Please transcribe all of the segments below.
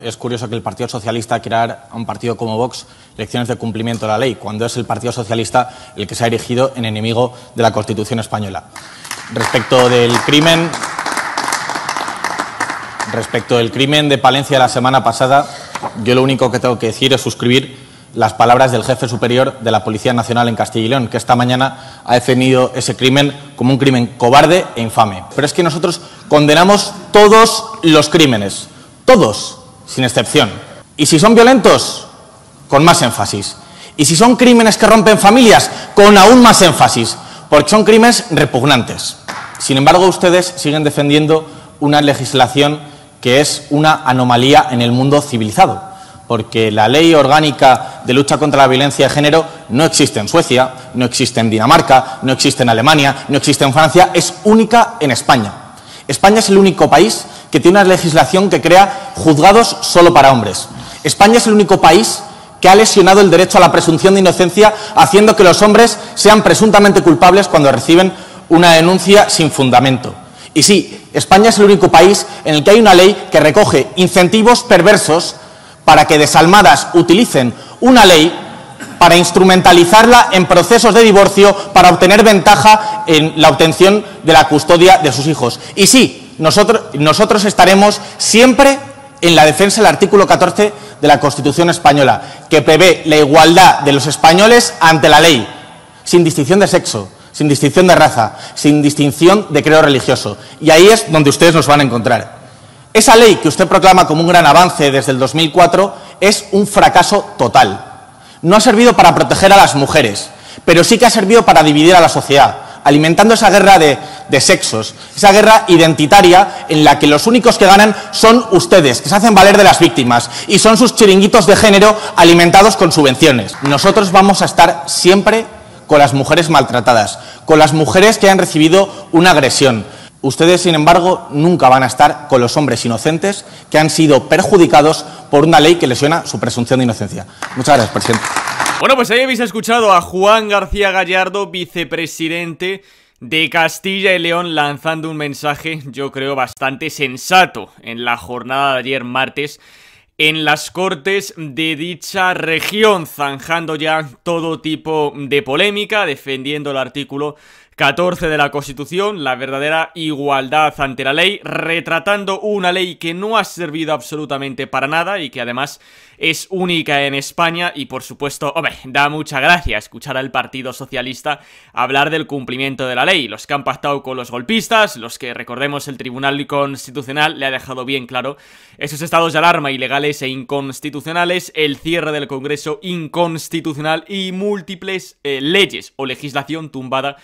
Es curioso que el Partido Socialista quiera dar a un partido como Vox lecciones de cumplimiento de la ley, cuando es el Partido Socialista el que se ha erigido en enemigo de la Constitución española. Respecto del crimen, respecto del crimen de Palencia la semana pasada, yo lo único que tengo que decir es suscribir las palabras del jefe superior de la Policía Nacional en Castilla y León, que esta mañana ha definido ese crimen como un crimen cobarde e infame. Pero es que nosotros condenamos todos los crímenes, todos sin excepción. Y si son violentos, con más énfasis. Y si son crímenes que rompen familias, con aún más énfasis, porque son crímenes repugnantes. Sin embargo, ustedes siguen defendiendo una legislación que es una anomalía en el mundo civilizado, porque la ley orgánica de lucha contra la violencia de género no existe en Suecia, no existe en Dinamarca, no existe en Alemania, no existe en Francia, es única en España. España es el único país que tiene una legislación que crea juzgados solo para hombres. España es el único país que ha lesionado el derecho a la presunción de inocencia haciendo que los hombres sean presuntamente culpables cuando reciben una denuncia sin fundamento. Y sí, España es el único país en el que hay una ley que recoge incentivos perversos para que desalmadas utilicen una ley para instrumentalizarla en procesos de divorcio para obtener ventaja en la obtención de la custodia de sus hijos. Y sí, nosotros, estaremos siempre en la defensa del artículo 14 de la Constitución española, que prevé la igualdad de los españoles ante la ley, sin distinción de sexo, sin distinción de raza, sin distinción de credo religioso. Y ahí es donde ustedes nos van a encontrar. Esa ley que usted proclama como un gran avance desde el 2004 es un fracaso total. No ha servido para proteger a las mujeres, pero sí que ha servido para dividir a la sociedad, alimentando esa guerra de, sexos, esa guerra identitaria en la que los únicos que ganan son ustedes, que se hacen valer de las víctimas, y son sus chiringuitos de género alimentados con subvenciones. Nosotros vamos a estar siempre con las mujeres maltratadas, con las mujeres que han recibido una agresión, Ustedes, sin embargo, nunca van a estar con los hombres inocentes que han sido perjudicados por una ley que lesiona su presunción de inocencia. Muchas gracias, presidente. Bueno, pues ahí habéis escuchado a Juan García Gallardo, vicepresidente de Castilla y León, lanzando un mensaje, yo creo, bastante sensato en la jornada de ayer martes en las cortes de dicha región, zanjando ya todo tipo de polémica, defendiendo el artículo 14 de la Constitución, la verdadera igualdad ante la ley, retratando una ley que no ha servido absolutamente para nada y que además es única en España y por supuesto, hombre, da mucha gracia escuchar al Partido Socialista hablar del cumplimiento de la ley, los que han pactado con los golpistas, los que recordemos el Tribunal Constitucional le ha dejado bien claro esos estados de alarma ilegales e inconstitucionales, el cierre del Congreso inconstitucional y múltiples eh, leyes o legislación tumbada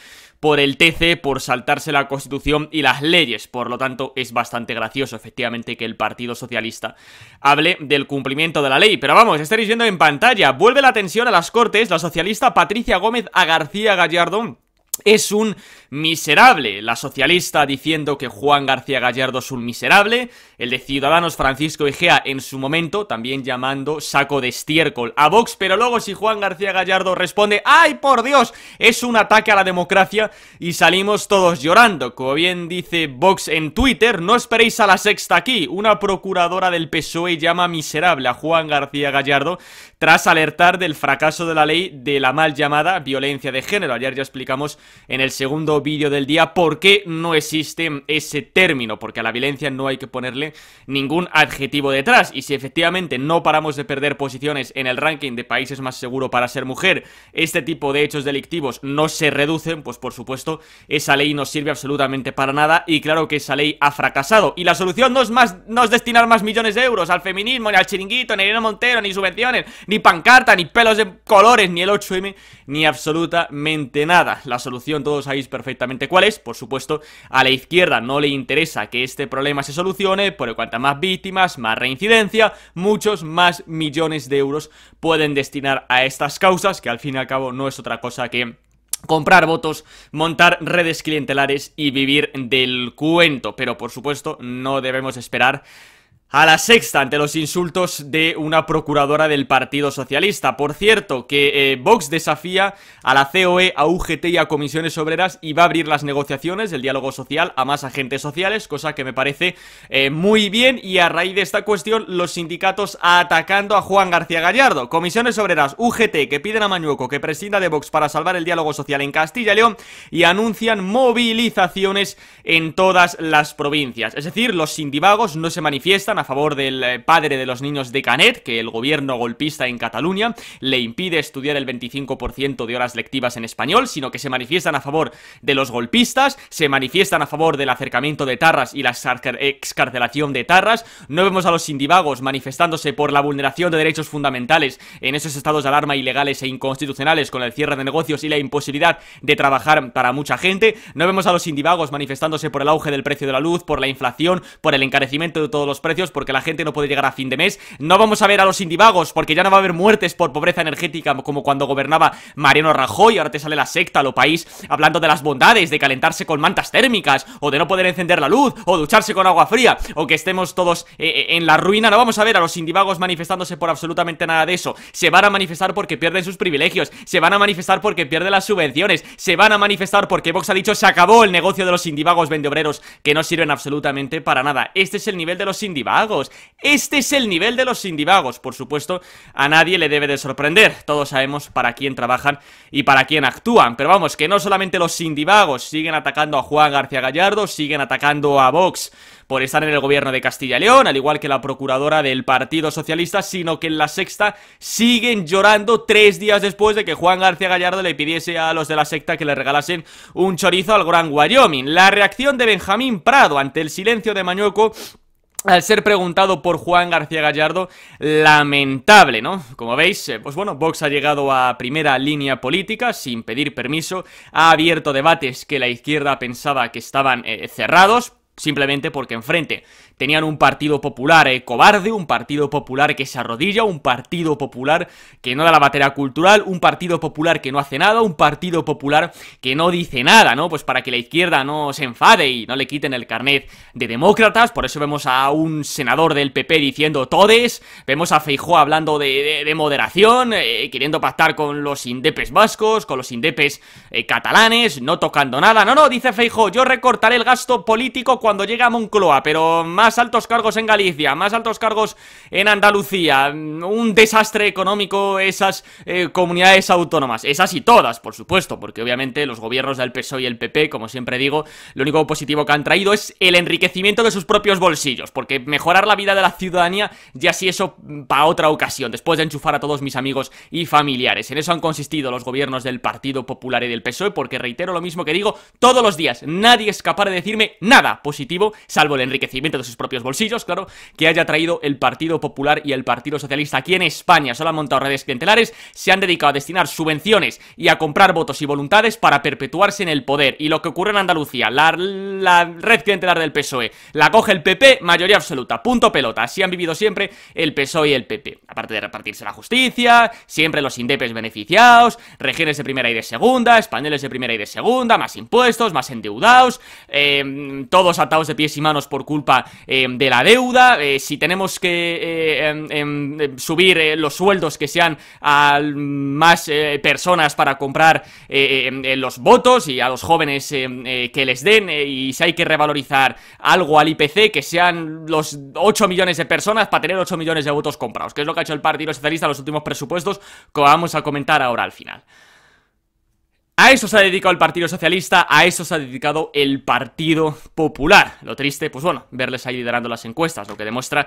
por el TC por saltarse la Constitución y las leyes. Por lo tanto, es bastante gracioso, efectivamente, que el Partido Socialista hable del cumplimiento de la ley. Pero vamos, estaréis viendo en pantalla, vuelve la atención a las Cortes, la socialista Patricia Gómez a García Gallardón es un miserable. La socialista diciendo que Juan García Gallardo es un miserable. El de Ciudadanos Francisco Igea en su momento también llamando saco de estiércol a Vox. Pero luego si Juan García Gallardo responde, ¡ay por Dios! Es un ataque a la democracia y salimos todos llorando. Como bien dice Vox en Twitter, no esperéis a la sexta aquí. Una procuradora del PSOE llama miserable a Juan García Gallardo tras alertar del fracaso de la ley de la mal llamada violencia de género. Ayer ya explicamos en el segundo vídeo del día por qué no existe ese término, porque a la violencia no hay que ponerle ningún adjetivo detrás. Y si efectivamente no paramos de perder posiciones en el ranking de países más seguros para ser mujer, este tipo de hechos delictivos no se reducen, pues por supuesto esa ley no sirve absolutamente para nada y claro que esa ley ha fracasado. Y la solución no es, más, no es destinar más millones de euros al feminismo, ni al chiringuito, ni a Irene Montero, ni subvenciones, ni ni pancarta, ni pelos de colores, ni el 8M, ni absolutamente nada. La solución todos sabéis perfectamente cuál es. Por supuesto, a la izquierda no le interesa que este problema se solucione, por cuantas más víctimas, más reincidencia, muchos más millones de euros pueden destinar a estas causas, que al fin y al cabo no es otra cosa que comprar votos, montar redes clientelares y vivir del cuento. Pero por supuesto no debemos esperar a la sexta ante los insultos de una procuradora del Partido Socialista. Por cierto, que eh, Vox desafía a la COE, a UGT y a comisiones obreras y va a abrir las negociaciones, del diálogo social, a más agentes sociales, cosa que me parece eh, muy bien. Y a raíz de esta cuestión, los sindicatos atacando a Juan García Gallardo. Comisiones obreras, UGT, que piden a Mañueco que prescinda de Vox para salvar el diálogo social en Castilla y León y anuncian movilizaciones en todas las provincias. Es decir, los sindivagos no se manifiestan favor del eh, padre de los niños de Canet, que el gobierno golpista en Cataluña le impide estudiar el 25% de horas lectivas en español, sino que se manifiestan a favor de los golpistas, se manifiestan a favor del acercamiento de Tarras y la excarcelación de Tarras, no vemos a los sindivagos manifestándose por la vulneración de derechos fundamentales en esos estados de alarma ilegales e inconstitucionales con el cierre de negocios y la imposibilidad de trabajar para mucha gente, no vemos a los sindivagos manifestándose por el auge del precio de la luz, por la inflación, por el encarecimiento de todos los precios, porque la gente no puede llegar a fin de mes. No vamos a ver a los indivagos porque ya no va a haber muertes por pobreza energética como cuando gobernaba Mariano Rajoy. Ahora te sale la secta, lo país, hablando de las bondades de calentarse con mantas térmicas o de no poder encender la luz o ducharse con agua fría o que estemos todos eh, eh, en la ruina. No vamos a ver a los indivagos manifestándose por absolutamente nada de eso. Se van a manifestar porque pierden sus privilegios, se van a manifestar porque pierden las subvenciones, se van a manifestar porque Vox ha dicho se acabó el negocio de los indivagos vendeobreros que no sirven absolutamente para nada. Este es el nivel de los indivagos. Este es el nivel de los sindivagos, Por supuesto, a nadie le debe de sorprender. Todos sabemos para quién trabajan y para quién actúan. Pero vamos, que no solamente los sindivagos siguen atacando a Juan García Gallardo, siguen atacando a Vox por estar en el gobierno de Castilla y León, al igual que la procuradora del Partido Socialista, sino que en la sexta siguen llorando tres días después de que Juan García Gallardo le pidiese a los de la secta que le regalasen un chorizo al Gran Wyoming. La reacción de Benjamín Prado ante el silencio de Mañueco al ser preguntado por Juan García Gallardo, lamentable, ¿no? Como veis, eh, pues bueno, Vox ha llegado a primera línea política sin pedir permiso, ha abierto debates que la izquierda pensaba que estaban eh, cerrados, Simplemente porque enfrente tenían un partido popular eh, cobarde, un partido popular que se arrodilla, un partido popular que no da la batería cultural, un partido popular que no hace nada, un partido popular que no dice nada, ¿no? Pues para que la izquierda no se enfade y no le quiten el carnet de demócratas, por eso vemos a un senador del PP diciendo todes, vemos a Feijó hablando de, moderación, eh, queriendo pactar con los indepes vascos, con los indepes eh, catalanes, no tocando nada, no, no, dice Feijó, yo recortaré el gasto político cuando llega a Moncloa, pero más altos cargos en Galicia, más altos cargos en Andalucía, un desastre económico esas eh, comunidades autónomas, esas y todas, por supuesto, porque obviamente los gobiernos del PSOE y el PP, como siempre digo, lo único positivo que han traído es el enriquecimiento de sus propios bolsillos, porque mejorar la vida de la ciudadanía ya si eso para otra ocasión, después de enchufar a todos mis amigos y familiares. En eso han consistido los gobiernos del Partido Popular y del PSOE, porque reitero lo mismo que digo todos los días, nadie es capaz de decirme nada salvo el enriquecimiento de sus propios bolsillos, claro, que haya traído el Partido Popular y el Partido Socialista aquí en España. Solo han montado redes clientelares, se han dedicado a destinar subvenciones y a comprar votos y voluntades para perpetuarse en el poder. Y lo que ocurre en Andalucía, la, red clientelar del PSOE, la coge el PP, mayoría absoluta, punto pelota. Así han vivido siempre el PSOE y el PP. Aparte de repartirse la justicia, siempre los indepes beneficiados, regiones de primera y de segunda, españoles de primera y de segunda, más impuestos, más endeudados, eh, todos a de pies y manos por culpa eh, de la deuda, eh, si tenemos que eh, em, em, em, subir los sueldos que sean a más personas para comprar los votos y a los jóvenes que les den, y si hay que revalorizar algo al IPC, que sean los 8 millones de personas para tener 8 millones de votos comprados, que es lo que ha hecho el Partido Socialista en los últimos presupuestos, que vamos a comentar ahora al final. A eso se ha dedicado el Partido Socialista, a eso se ha dedicado el Partido Popular. Lo triste, pues bueno, verles ahí liderando las encuestas, lo que demuestra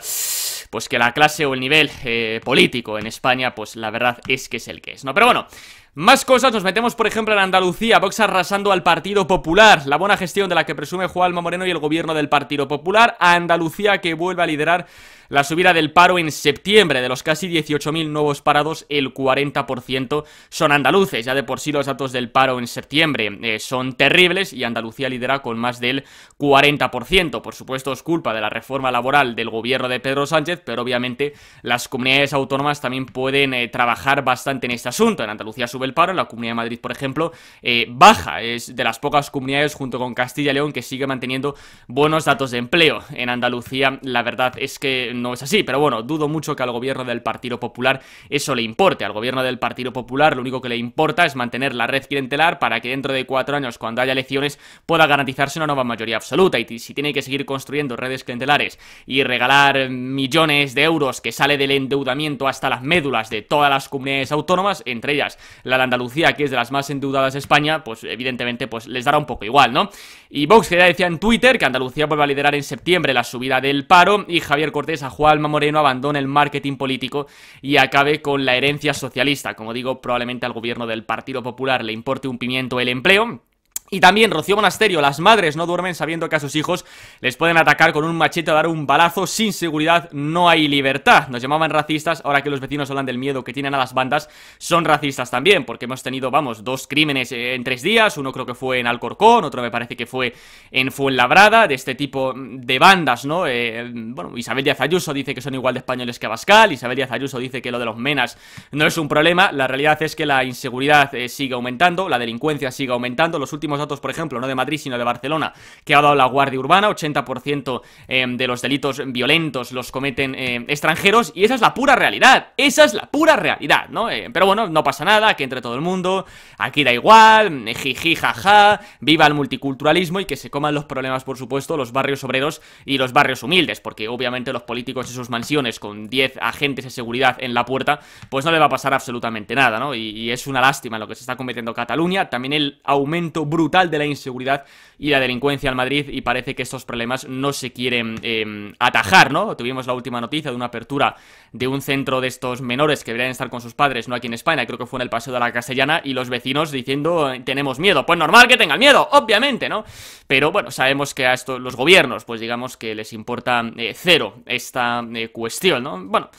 pues que la clase o el nivel eh, político en España, pues la verdad es que es el que es, ¿no? Pero bueno, más cosas, nos metemos por ejemplo en Andalucía, Vox arrasando al Partido Popular, la buena gestión de la que presume Juanma Moreno y el gobierno del Partido Popular, a Andalucía que vuelve a liderar la subida del paro en septiembre, de los casi 18.000 nuevos parados, el 40% son andaluces, ya de por sí los datos del paro en septiembre eh, son terribles y Andalucía lidera con más del 40%, por supuesto es culpa de la reforma laboral del gobierno de Pedro Sánchez, pero obviamente las comunidades autónomas también pueden eh, trabajar bastante en este asunto. En Andalucía sube el paro, en la Comunidad de Madrid, por ejemplo, eh, baja. Es de las pocas comunidades, junto con Castilla y León, que sigue manteniendo buenos datos de empleo. En Andalucía, la verdad es que no es así, pero bueno, dudo mucho que al gobierno del Partido Popular eso le importe. Al gobierno del Partido Popular lo único que le importa es mantener la red clientelar para que dentro de cuatro años, cuando haya elecciones, pueda garantizarse una nueva mayoría absoluta. Y si tiene que seguir construyendo redes clientelares y regalar millones de euros que sale del endeudamiento hasta las médulas de todas las comunidades autónomas, entre ellas la de Andalucía, que es de las más endeudadas de España, pues evidentemente pues les dará un poco igual, ¿no? Y Vox que ya decía en Twitter que Andalucía vuelve a liderar en septiembre la subida del paro y Javier Cortés a Juanma Moreno abandona el marketing político y acabe con la herencia socialista. Como digo, probablemente al gobierno del Partido Popular le importe un pimiento el empleo y también Rocío Monasterio, las madres no duermen sabiendo que a sus hijos les pueden atacar con un machete o dar un balazo, sin seguridad no hay libertad. Nos llamaban racistas, ahora que los vecinos hablan del miedo que tienen a las bandas, son racistas también, porque hemos tenido, vamos, dos crímenes eh, en tres días, uno creo que fue en Alcorcón, otro me parece que fue en Fuenlabrada, de este tipo mm, de bandas, ¿no? Eh, bueno, Isabel Díaz Ayuso dice que son igual de españoles que Abascal, Isabel Díaz Ayuso dice que lo de los menas no es un problema, la realidad es que la inseguridad eh, sigue aumentando, la delincuencia sigue aumentando, los últimos datos, por ejemplo, no de Madrid, sino de Barcelona, que ha dado la Guardia Urbana, 80% eh, de los delitos violentos los cometen eh, extranjeros, y esa es la pura realidad, esa es la pura realidad, ¿no? Eh, pero bueno, no pasa nada, que entre todo el mundo, aquí da igual, jiji, jaja, viva el multiculturalismo y que se coman los problemas, por supuesto, los barrios obreros y los barrios humildes, porque obviamente los políticos y sus mansiones con 10 agentes de seguridad en la puerta, pues no le va a pasar absolutamente nada, ¿no? Y, y es una lástima lo que se está cometiendo Cataluña, también el aumento brutal de la inseguridad y la delincuencia en Madrid y parece que estos problemas no se quieren em, atajar, ¿no? Tuvimos la última noticia de una apertura de un centro de estos menores que deberían estar con sus padres, no aquí en España, creo que fue en el Paseo de la Castellana, y los vecinos diciendo, eh, tenemos miedo. Pues normal que tengan miedo, obviamente, ¿no? Pero bueno, sabemos que a estos, los gobiernos, pues digamos que les importa eh, cero esta eh, cuestión, ¿no? Bueno,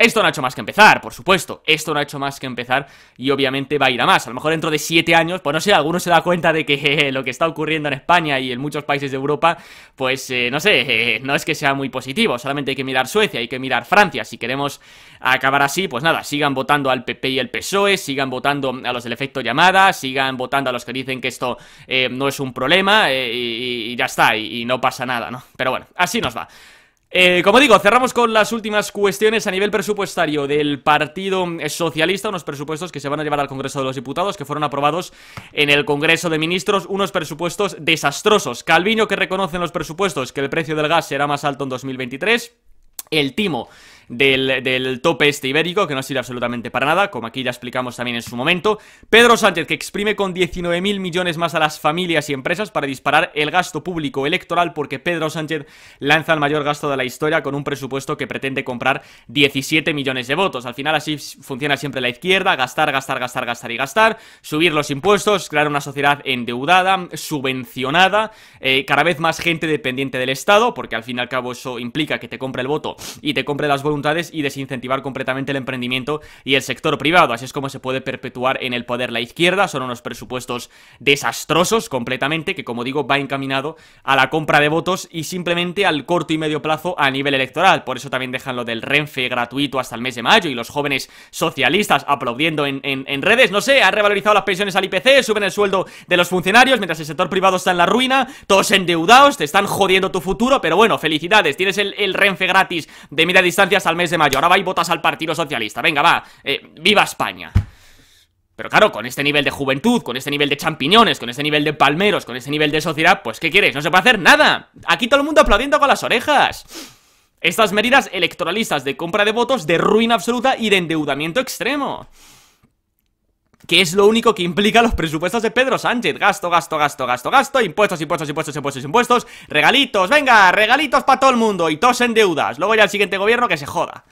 esto no ha hecho más que empezar, por supuesto, esto no ha hecho más que empezar y obviamente va a ir a más. A lo mejor dentro de siete años, pues no sé, alguno se da cuenta de que lo que está ocurriendo en España y en muchos países de Europa, pues eh, no sé, no es que sea muy positivo, solamente hay que mirar Suecia, hay que mirar Francia, si queremos acabar así, pues nada, sigan votando al PP y al PSOE, sigan votando a los del efecto llamada, sigan votando a los que dicen que esto eh, no es un problema eh, y, ya está, y no pasa nada, ¿no? Pero bueno, así nos va. Eh, como digo, cerramos con las últimas cuestiones a nivel presupuestario del Partido Socialista, unos presupuestos que se van a llevar al Congreso de los Diputados, que fueron aprobados en el Congreso de Ministros, unos presupuestos desastrosos. Calviño que reconoce en los presupuestos que el precio del gas será más alto en 2023, el Timo del, tope este ibérico, que no sirve absolutamente para nada, como aquí ya explicamos también en su momento. Pedro Sánchez, que exprime con 19.000 millones más a las familias y empresas para disparar el gasto público electoral, porque Pedro Sánchez lanza el mayor gasto de la historia con un presupuesto que pretende comprar 17 millones de votos. Al final así funciona siempre la izquierda, gastar, gastar, gastar, gastar y gastar, subir los impuestos, crear una sociedad endeudada, subvencionada, eh, cada vez más gente dependiente del Estado, porque al fin y al cabo eso implica que te compre el voto y te compre las voluntades y desincentivar completamente el emprendimiento y el sector privado. Así es como se puede perpetuar en el poder la izquierda. Son unos presupuestos desastrosos completamente, que como digo, va encaminado a la compra de votos y simplemente al corto y medio plazo a nivel electoral. Por eso también dejan lo del Renfe gratuito hasta el mes de mayo y los jóvenes socialistas aplaudiendo en, redes. No sé, han revalorizado las pensiones al IPC, suben el sueldo de los funcionarios, mientras el sector privado está en la ruina, todos endeudados, te están jodiendo tu futuro, pero bueno, felicidades, tienes el, el Renfe gratis de media distancia hasta al mes de mayo. Ahora va y votas al Partido Socialista. Venga, va. Eh, ¡Viva España! Pero claro, con este nivel de juventud, con este nivel de champiñones, con este nivel de palmeros, con este nivel de sociedad, pues ¿qué quieres? No se puede hacer nada. Aquí todo el mundo aplaudiendo con las orejas. Estas medidas electoralistas de compra de votos de ruina absoluta y de endeudamiento extremo que es lo único que implica los presupuestos de Pedro Sánchez. Gasto, gasto, gasto, gasto, gasto, impuestos, impuestos, impuestos, impuestos, impuestos, regalitos, venga, regalitos para todo el mundo y todos en deudas. Luego ya el siguiente gobierno que se joda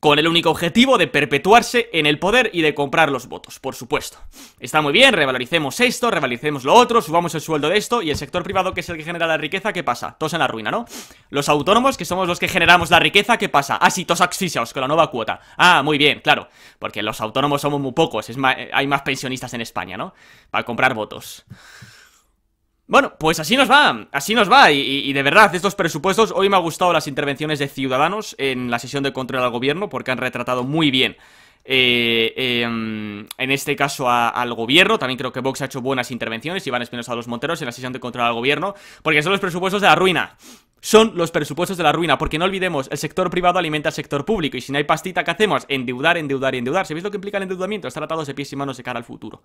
con el único objetivo de perpetuarse en el poder y de comprar los votos, por supuesto. Está muy bien, revaloricemos esto, revaloricemos lo otro, subamos el sueldo de esto y el sector privado que es el que genera la riqueza, ¿qué pasa? Todos en la ruina, ¿no? Los autónomos que somos los que generamos la riqueza, ¿qué pasa? Ah, sí, todos asfixiados con la nueva cuota. Ah, muy bien, claro, porque los autónomos somos muy pocos, eh, hay más pensionistas en España, ¿no? Para comprar votos. Bueno, pues así nos va, así nos va, y, de verdad, estos presupuestos, hoy me ha gustado las intervenciones de Ciudadanos en la sesión de control al gobierno, porque han retratado muy bien, eh, em, en este caso, al gobierno, también creo que Vox ha hecho buenas intervenciones, Iván Espinosa a los Monteros en la sesión de control al gobierno, porque son los presupuestos de la ruina, son los presupuestos de la ruina, porque no olvidemos, el sector privado alimenta al sector público, y si no hay pastita, ¿qué hacemos? Endeudar, endeudar y endeudar, ¿sabéis lo que implica el endeudamiento? Estar atados de pies y manos de cara al futuro.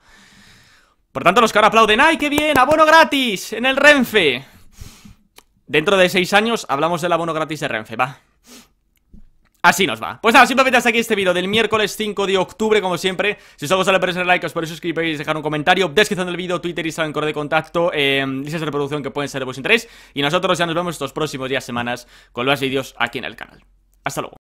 Por tanto, los que ahora aplauden, ¡ay, qué bien! ¡Abono gratis! En el Renfe. Dentro de seis años hablamos del abono gratis de Renfe, va. Así nos va Pues nada, simplemente hasta aquí este vídeo del miércoles 5 de octubre, como siempre Si os ha gustado, le like, os podéis suscribir, dejar un comentario Descripción del vídeo, Twitter, Instagram, correo de contacto eh, Listas de reproducción que pueden ser de vuestro interés Y nosotros ya nos vemos estos próximos días, semanas Con los vídeos aquí en el canal Hasta luego